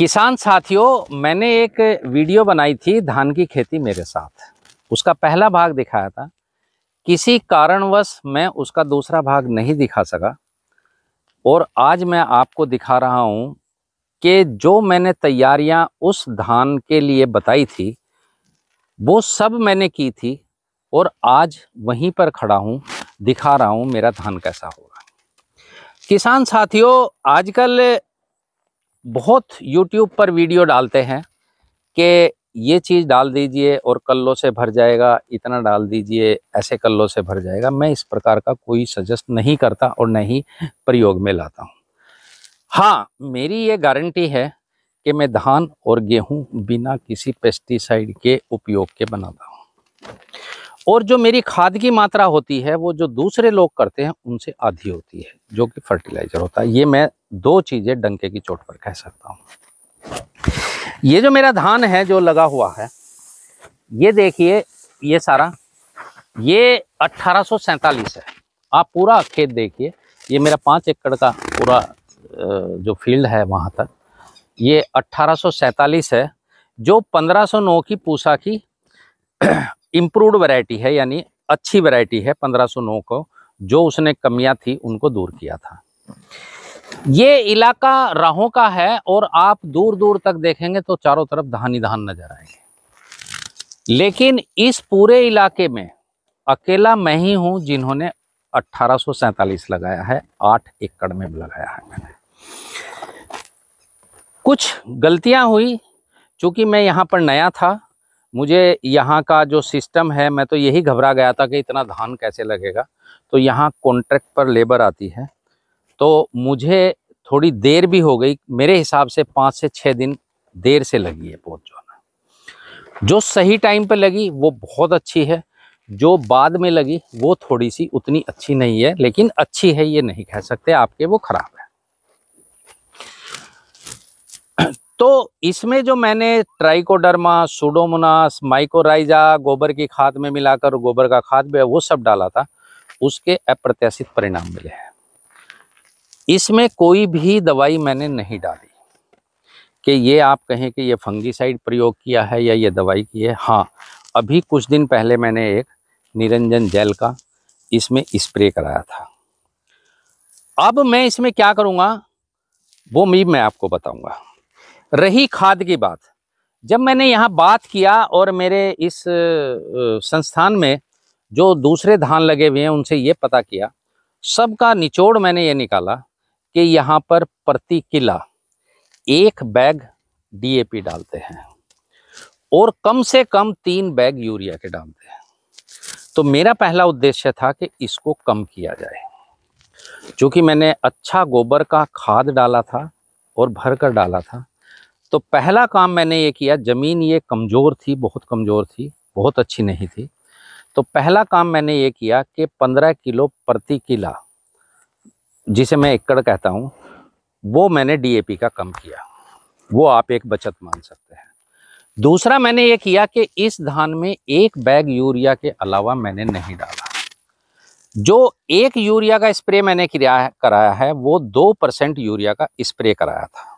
किसान साथियों मैंने एक वीडियो बनाई थी धान की खेती मेरे साथ उसका पहला भाग दिखाया था किसी कारणवश मैं उसका दूसरा भाग नहीं दिखा सका और आज मैं आपको दिखा रहा हूँ कि जो मैंने तैयारियाँ उस धान के लिए बताई थी वो सब मैंने की थी और आज वहीं पर खड़ा हूँ दिखा रहा हूँ मेरा धान कैसा होगा किसान साथियों आजकल बहुत यूट्यूब पर वीडियो डालते हैं कि ये चीज़ डाल दीजिए और कल्लों से भर जाएगा इतना डाल दीजिए ऐसे कल्लों से भर जाएगा मैं इस प्रकार का कोई सजेस्ट नहीं करता और न ही प्रयोग में लाता हूँ हाँ मेरी ये गारंटी है कि मैं धान और गेहूँ बिना किसी पेस्टिसाइड के उपयोग के बनाता हूँ और जो मेरी खाद की मात्रा होती है वो जो दूसरे लोग करते हैं उनसे आधी होती है जो कि फर्टिलाइजर होता है ये मैं दो चीज़ें डंके की चोट पर कह सकता हूँ ये जो मेरा धान है जो लगा हुआ है ये देखिए ये सारा ये अट्ठारह है आप पूरा खेत देखिए ये मेरा पाँच एकड़ का पूरा जो फील्ड है वहाँ तक ये अट्ठारह है जो 1509 की पूसा की इम्प्रूवड वैरायटी है यानी अच्छी वैरायटी है 1509 को जो उसने कमियां थी उनको दूर किया था ये इलाका राहों का है और आप दूर दूर तक देखेंगे तो चारों तरफ धान ही धान नजर आएंगे लेकिन इस पूरे इलाके में अकेला मैं ही हूं जिन्होंने 1847 लगाया है आठ एकड़ में लगाया है मैंने कुछ गलतियां हुई चूंकि मैं यहां पर नया था मुझे यहाँ का जो सिस्टम है मैं तो यही घबरा गया था कि इतना धान कैसे लगेगा तो यहाँ कॉन्ट्रैक्ट पर लेबर आती है तो मुझे थोड़ी देर भी हो गई मेरे हिसाब से पाँच से छः दिन देर से लगी है पहुँच जाना जो सही टाइम पर लगी वो बहुत अच्छी है जो बाद में लगी वो थोड़ी सी उतनी अच्छी नहीं है लेकिन अच्छी है ये नहीं कह सकते आपके वो ख़राब है तो इसमें जो मैंने ट्राइकोडर्मा सुडोमोनास माइकोराइजा गोबर की खाद में मिलाकर गोबर का खाद भी वो सब डाला था उसके अप्रत्याशित परिणाम मिले हैं इसमें कोई भी दवाई मैंने नहीं डाली कि ये आप कहें कि ये फंगिसाइड प्रयोग किया है या ये दवाई की है हाँ अभी कुछ दिन पहले मैंने एक निरंजन जेल का इसमें स्प्रे कराया था अब मैं इसमें क्या करूँगा वो मी मैं आपको बताऊँगा रही खाद की बात जब मैंने यहाँ बात किया और मेरे इस संस्थान में जो दूसरे धान लगे हुए हैं उनसे ये पता किया सबका निचोड़ मैंने ये निकाला कि यहाँ पर प्रति किला एक बैग डीएपी डालते हैं और कम से कम तीन बैग यूरिया के डालते हैं तो मेरा पहला उद्देश्य था कि इसको कम किया जाए क्योंकि मैंने अच्छा गोबर का खाद डाला था और भर कर डाला था तो पहला काम मैंने ये किया ज़मीन ये कमज़ोर थी बहुत कमज़ोर थी बहुत अच्छी नहीं थी तो पहला काम मैंने ये किया कि पंद्रह किलो प्रति किला जिसे मैं एकड़ कहता हूँ वो मैंने डीएपी का कम किया वो आप एक बचत मान सकते हैं दूसरा मैंने ये किया कि इस धान में एक बैग यूरिया के अलावा मैंने नहीं डाला जो एक यूरिया का स्प्रे मैंने किराया कराया है वो दो परसेंट यूरिया का स्प्रे कराया था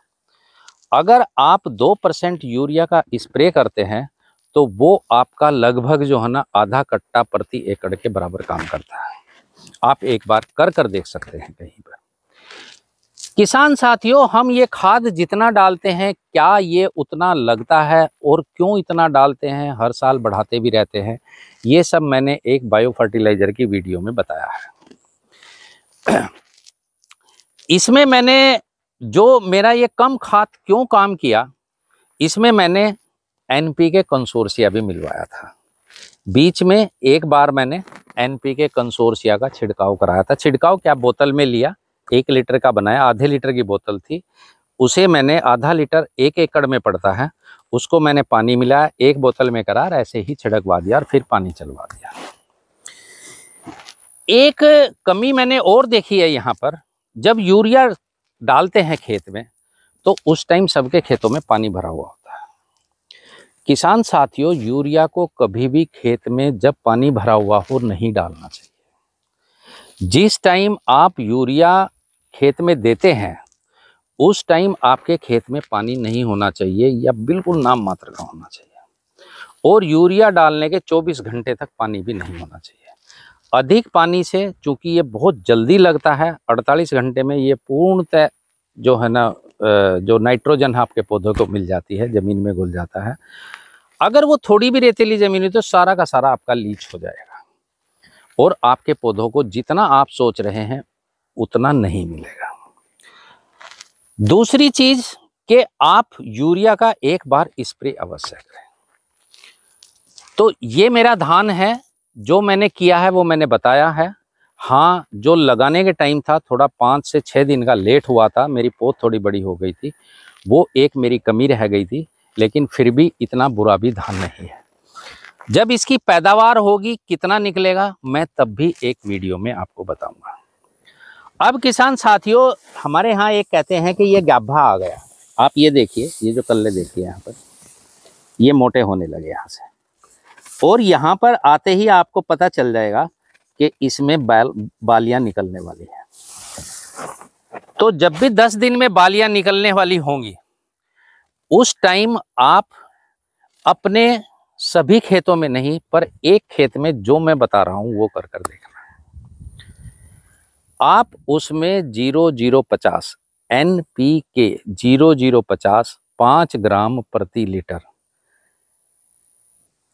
अगर आप दो परसेंट यूरिया का स्प्रे करते हैं तो वो आपका लगभग जो है ना आधा कट्टा प्रति एकड़ के बराबर काम करता है आप एक बार कर कर देख सकते हैं कहीं पर किसान साथियों हम ये खाद जितना डालते हैं क्या ये उतना लगता है और क्यों इतना डालते हैं हर साल बढ़ाते भी रहते हैं ये सब मैंने एक बायो फर्टिलाइज़र की वीडियो में बताया है इसमें मैंने जो मेरा ये कम खाद क्यों काम किया इसमें मैंने पी के कंसोर्सिया भी मिलवाया था बीच में एक बार मैंने पी के कंसोर्सिया का छिड़काव कराया था छिड़काव क्या बोतल में लिया एक लीटर का बनाया आधे लीटर की बोतल थी उसे मैंने आधा लीटर एक एकड़ में पड़ता है उसको मैंने पानी मिलाया एक बोतल में करा ऐसे ही छिड़कवा दिया और फिर पानी चलवा दिया एक कमी मैंने और देखी है यहाँ पर जब यूरिया डालते हैं खेत में तो उस टाइम सबके खेतों में पानी भरा हुआ होता है किसान साथियों यूरिया को कभी भी खेत में जब पानी भरा हुआ हो नहीं डालना चाहिए जिस टाइम आप यूरिया खेत में देते हैं उस टाइम आपके खेत में पानी नहीं होना चाहिए या बिल्कुल नाम मात्र का होना चाहिए और यूरिया डालने के 24 घंटे तक पानी भी नहीं होना चाहिए अधिक पानी से चूंकि ये बहुत जल्दी लगता है 48 घंटे में ये पूर्णतः जो है ना जो नाइट्रोजन है आपके पौधों को मिल जाती है ज़मीन में घुल जाता है अगर वो थोड़ी भी रेतीली ज़मीन है तो सारा का सारा आपका लीच हो जाएगा और आपके पौधों को जितना आप सोच रहे हैं उतना नहीं मिलेगा दूसरी चीज़ के आप यूरिया का एक बार स्प्रे अवश्य करें तो ये मेरा धान है जो मैंने किया है वो मैंने बताया है हाँ जो लगाने के टाइम था थोड़ा पाँच से छः दिन का लेट हुआ था मेरी पोत थोड़ी बड़ी हो गई थी वो एक मेरी कमी रह गई थी लेकिन फिर भी इतना बुरा भी धान नहीं है जब इसकी पैदावार होगी कितना निकलेगा मैं तब भी एक वीडियो में आपको बताऊंगा अब किसान साथियों हमारे यहाँ एक कहते हैं कि ये गाभा आ गया आप ये देखिए ये जो कल्ले देखिए यहाँ पर ये मोटे होने लगे यहाँ से और यहाँ पर आते ही आपको पता चल जाएगा कि इसमें बाल बालियाँ निकलने वाली है तो जब भी दस दिन में बालियाँ निकलने वाली होंगी उस टाइम आप अपने सभी खेतों में नहीं पर एक खेत में जो मैं बता रहा हूँ वो कर कर देखना आप उसमें जीरो जीरो पचास एन पी के जीरो जीरो पचास पाँच ग्राम प्रति लीटर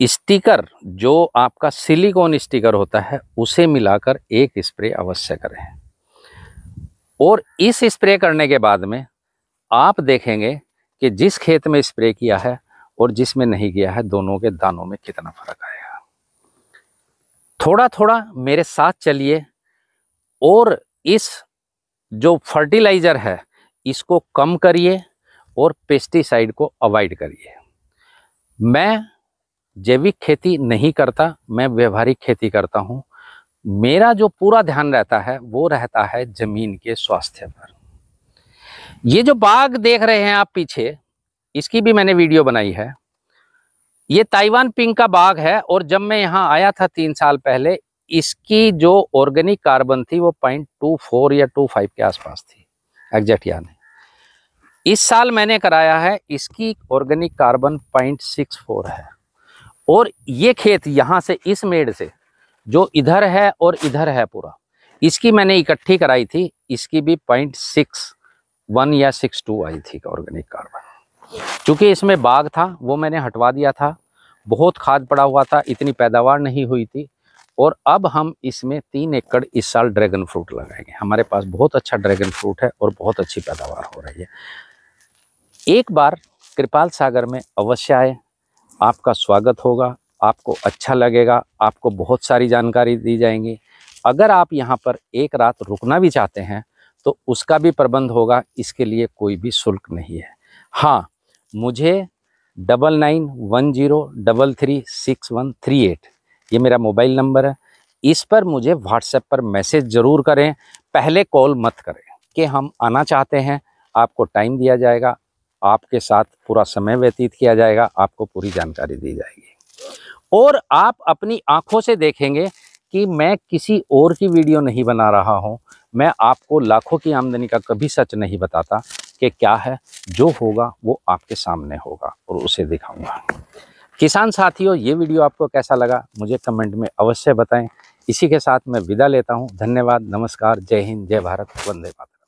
स्टिकर जो आपका सिलिकॉन स्टिकर होता है उसे मिलाकर एक स्प्रे अवश्य करें और इस स्प्रे करने के बाद में आप देखेंगे कि जिस खेत में स्प्रे किया है और जिसमें नहीं किया है दोनों के दानों में कितना फर्क आएगा थोड़ा थोड़ा मेरे साथ चलिए और इस जो फर्टिलाइज़र है इसको कम करिए और पेस्टिसाइड को अवॉइड करिए मैं जैविक खेती नहीं करता मैं व्यवहारिक खेती करता हूँ मेरा जो पूरा ध्यान रहता है वो रहता है जमीन के स्वास्थ्य पर ये जो बाग देख रहे हैं आप पीछे इसकी भी मैंने वीडियो बनाई है ये ताइवान पिंक का बाग है और जब मैं यहाँ आया था तीन साल पहले इसकी जो ऑर्गेनिक कार्बन थी वो पॉइंट टू फोर या टू फाइव के आसपास थी एग्जैक्ट याद है इस साल मैंने कराया है इसकी organic carbon point six four है और ये खेत यहाँ से इस मेड़ से जो इधर है और इधर है पूरा इसकी मैंने इकट्ठी कराई थी इसकी भी पॉइंट सिक्स वन या सिक्स टू आई थी ऑर्गेनिक कार्बन क्योंकि इसमें बाग था वो मैंने हटवा दिया था बहुत खाद पड़ा हुआ था इतनी पैदावार नहीं हुई थी और अब हम इसमें तीन एकड़ इस साल ड्रैगन फ्रूट लगाएंगे हमारे पास बहुत अच्छा ड्रैगन फ्रूट है और बहुत अच्छी पैदावार हो रही है एक बार कृपाल सागर में अवश्य आए आपका स्वागत होगा आपको अच्छा लगेगा आपको बहुत सारी जानकारी दी जाएंगी अगर आप यहाँ पर एक रात रुकना भी चाहते हैं तो उसका भी प्रबंध होगा इसके लिए कोई भी शुल्क नहीं है हाँ मुझे double nine one zero double three six one three eight ये मेरा मोबाइल नंबर है इस पर मुझे व्हाट्सएप पर मैसेज ज़रूर करें पहले कॉल मत करें कि हम आना चाहते हैं आपको टाइम दिया जाएगा आपके साथ पूरा समय व्यतीत किया जाएगा आपको पूरी जानकारी दी जाएगी और आप अपनी आंखों से देखेंगे कि मैं किसी और की वीडियो नहीं बना रहा हूं मैं आपको लाखों की आमदनी का कभी सच नहीं बताता कि क्या है जो होगा वो आपके सामने होगा और उसे दिखाऊंगा किसान साथियों ये वीडियो आपको कैसा लगा मुझे कमेंट में अवश्य बताएं इसी के साथ मैं विदा लेता हूं धन्यवाद नमस्कार जय हिंद जय भारत वंदे मातरम